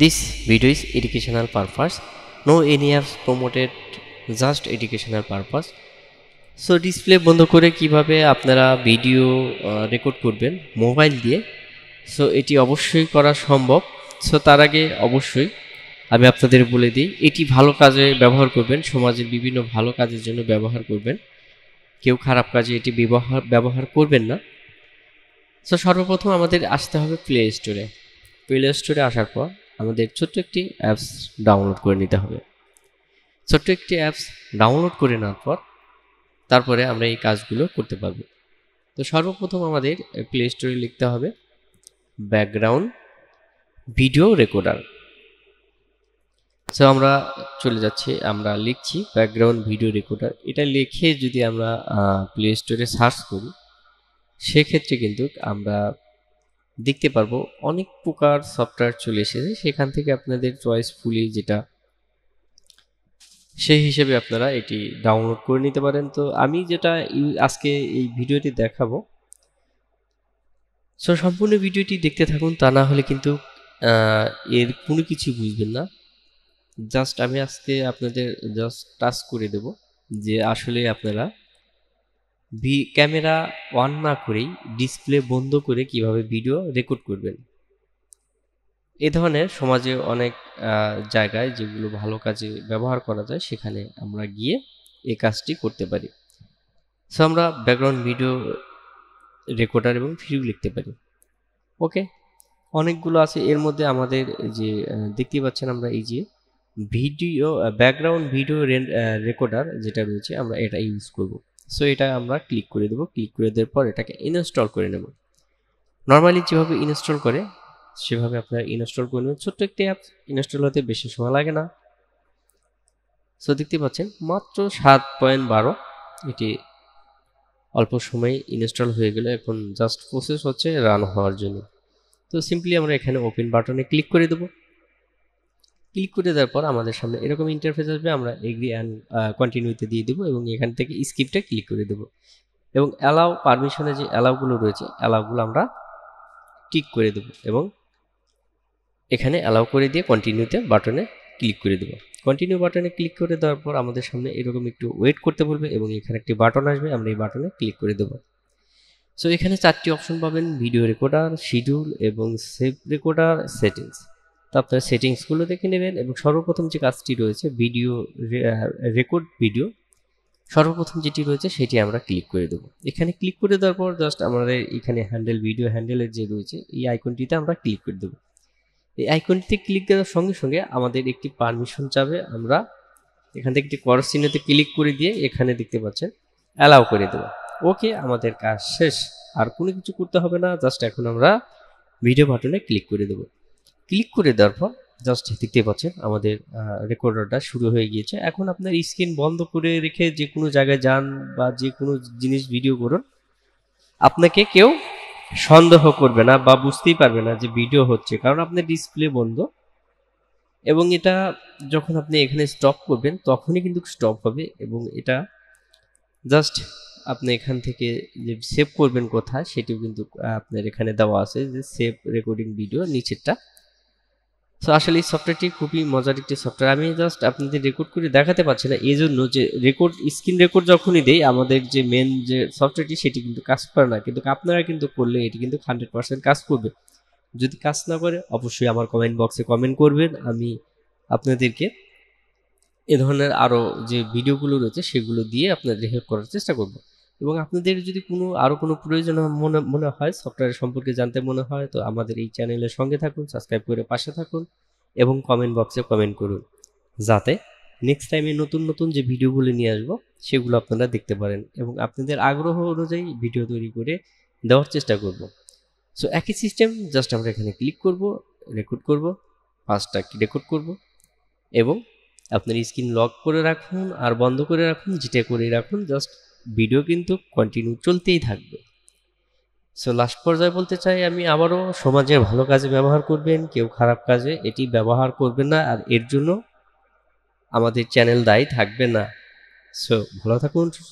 This video is educational purpose no any apps promoted just educational purpose. So display বন্ধ করে কিভাবে আপনারা video record করবেন mobile দিয়ে সো এটি অবশ্যই করা সম্ভব সো তার আগে অবশ্যই আমি আপনাদের বলে দিই এটি ভালো কাজে ব্যবহার করবেন সমাজের বিভিন্ন ভালো কাজের জন্য ব্যবহার করবেন কেউ খারাপ কাজে এটি ব্যবহার ব্যবহার করবেন না সো সর্বপ্রথম আমাদের আসতে হবে প্লে স্টোরে প্লে স্টোরে আসার পর আমাদের ছোট্ট একটি অ্যাপস ডাউনলোড করে নিতে হবে ছোট্ট একটি অ্যাপস ডাউনলোড করে নেওয়ার পর তারপরে আমরা এই কাজগুলো করতে পারবো তো সর্বপ্রথম আমাদের প্লে স্টোরে লিখতে হবে ব্যাকগ্রাউন্ড ভিডিও রেকর্ডার সো আমরা চলে যাচ্ছি আমরা লিখছি ব্যাকগ্রাউন্ড ভিডিও রেকর্ডার এটা লিখে যদি আমরা প্লে স্টোরে সার্চ করি সেক্ষেত্রে কিন্তু আমরা দেখতে পারবো অনেক প্রকার সফটওয়্যার চলে এসেছে সেখান থেকে আপনাদের চয়েস ফুলি যেটা সেই হিসেবে আপনারা এটি ডাউনলোড করে নিতে পারেন তো আমি যেটা আজকে এই ভিডিওটি দেখাবো সো সম্পূর্ণ ভিডিওটি দেখতে থাকুন তা না হলে কিন্তু এর কোনো কিছু বুঝবেন না জাস্ট আমি আজকে আপনাদের জাস্ট টাচ করে দেব যে আসলে আপনারা ভি ক্যামেরা অন না করেই ডিসপ্লে বন্ধ করে কিভাবে ভিডিও রেকর্ড করবেন এ ধরনের সমাজে অনেক জায়গায় যেগুলো ভালো কাজে ব্যবহার করা যায় সেখানে আমরা গিয়ে এ কাজটি করতে পারি সো আমরা ব্যাকগ্রাউন্ড ভিডিও রেকর্ডার এবং ভিডিও লিখতে পারি ওকে অনেকগুলো আছে এর মধ্যে আমাদের যে দেখতে পাচ্ছেন আমরা এই যে ভিডিও ব্যাকগ্রাউন্ড ভিডিও রেকর্ডার যেটা রয়েছে আমরা এটা ইউজ করব সো এটা আমরা ক্লিক করে দেবো ক্লিক করে দেওয়ার পর এটাকে ইনস্টল করে নেব নর্মালি যেভাবে ইনস্টল করে সেভাবে আপনারা ইনস্টল করে নেবেন ছোট্ট একটি অ্যাপ ইনস্টল হতে বেশি সময় লাগে না সো দেখতে পাচ্ছেন মাত্র সাত পয়েন্ট বারো এটি অল্প সময়ে ইনস্টল হয়ে গেল এখন জাস্ট প্রসেস হচ্ছে রান হওয়ার জন্য তো সিম্পলি আমরা এখানে ওপেন বাটনে ক্লিক করে দেবো ক্লিক করে দেওয়ার পর আমাদের সামনে এরকম ইন্টারফেস আসবে আমরা এগ্রি অ্যান্ড কন্টিনিউতে দিয়ে দেবো এবং এখান থেকে স্ক্রিপ্টে ক্লিক করে দেবো এবং অ্যালাউ পারমিশনে যে অ্যালাউগুলো রয়েছে অ্যালাউগুলো আমরা টিক করে দেবো এবং এখানে অ্যালাউ করে দিয়ে কন্টিনিউতে বাটনে ক্লিক করে দেবো কন্টিনিউ বাটনে ক্লিক করে দেওয়ার পর আমাদের সামনে এরকম একটু ওয়েট করতে বলবে এবং এখানে একটি বাটন আসবে আমরা এই বাটনে ক্লিক করে দেবো সো এখানে চারটি অপশন পাবেন ভিডিও রেকর্ডার শিডিউল এবং সেভ রেকর্ডার সেটিংস আপনারা সেটিংসগুলো দেখে নেবেন এবং সর্বপ্রথম যে কাজটি রয়েছে ভিডিও রেকর্ড ভিডিও সর্বপ্রথম যেটি রয়েছে সেটি আমরা ক্লিক করে দেবো এখানে ক্লিক করে দেওয়ার পর জাস্ট আমাদের এখানে হ্যান্ডেল ভিডিও হ্যান্ডেলের যে রয়েছে এই আইকনটিতে আমরা ক্লিক করে দেবো এই আইকনটিতে ক্লিক দেওয়ার সঙ্গে সঙ্গে আমাদের একটি পারমিশন চাবে আমরা এখান থেকে একটি করস চিহ্নতে ক্লিক করে দিয়ে এখানে দেখতে পাচ্ছেন অ্যালাউ করে দেবো ওকে আমাদের কাজ শেষ আর কোনো কিছু করতে হবে না জাস্ট এখন আমরা ভিডিও বাটনে ক্লিক করে দেবো ক্লিক করে দেওয়ার পর জাস্ট দেখতে পাচ্ছেন আমাদের রেকর্ডারটা শুরু হয়ে গিয়েছে এখন আপনার স্ক্রিন বন্ধ করে রেখে যে কোনো জায়গায় যান বা যে কোনো জিনিস ভিডিও করুন আপনাকে কেউ সন্দেহ করবে না বা বুঝতেই পারবে না যে ভিডিও হচ্ছে কারণ আপনার ডিসপ্লে বন্ধ এবং এটা যখন আপনি এখানে স্টপ করবেন তখনই কিন্তু স্টপ হবে এবং এটা জাস্ট আপনি এখান থেকে যে সেভ করবেন কোথায় সেটিও কিন্তু আপনার এখানে দেওয়া আছে যে সেভ রেকর্ডিং ভিডিও নিচেরটা সো আসলে এই সফটওয়্যারটি খুবই মজার একটি সফটওয়্যার আমি জাস্ট আপনাদের রেকর্ড করে দেখাতে পারছি না এই জন্য যে রেকর্ড স্ক্রিন রেকর্ড যখনই দেই আমাদের যে মেন যে সফটওয়্যারটি সেটি কিন্তু কাজ করে না কিন্তু আপনারা কিন্তু করলে এটি কিন্তু হান্ড্রেড পার্সেন্ট কাজ করবে যদি কাজ না করে অবশ্যই আমার কমেন্ট বক্সে কমেন্ট করবেন আমি আপনাদেরকে এ ধরনের আরও যে ভিডিওগুলো রয়েছে সেগুলো দিয়ে আপনাদের হেল্প করার চেষ্টা করবো এবং আপনাদের যদি কোনো আরও কোনো প্রয়োজন মনে মনে হয় সফটওয়্যার সম্পর্কে জানতে মনে হয় তো আমাদের এই চ্যানেলের সঙ্গে থাকুন সাবস্ক্রাইব করে পাশে থাকুন এবং কমেন্ট বক্সে কমেন্ট করুন যাতে নেক্সট টাইমে নতুন নতুন যে ভিডিওগুলো নিয়ে আসবো সেগুলো আপনারা দেখতে পারেন এবং আপনাদের আগ্রহ অনুযায়ী ভিডিও তৈরি করে দেওয়ার চেষ্টা করব সো একই সিস্টেম জাস্ট আমরা এখানে ক্লিক করব রেকর্ড করব পাঁচটা রেকর্ড করব এবং আপনার স্ক্রিন লক করে রাখুন আর বন্ধ করে রাখুন যেটা করে রাখুন জাস্ট ভিডিও কিন্তু কন্টিনিউ চলতেই থাকবে সো লাস্ট পর্যায়ে বলতে চাই আমি আবারও সমাজে ভালো কাজে ব্যবহার করবেন কেউ খারাপ কাজে এটি ব্যবহার করবেন না আর এর জন্য আমাদের চ্যানেল দায়ী থাকবে না সো ভালো থাকুন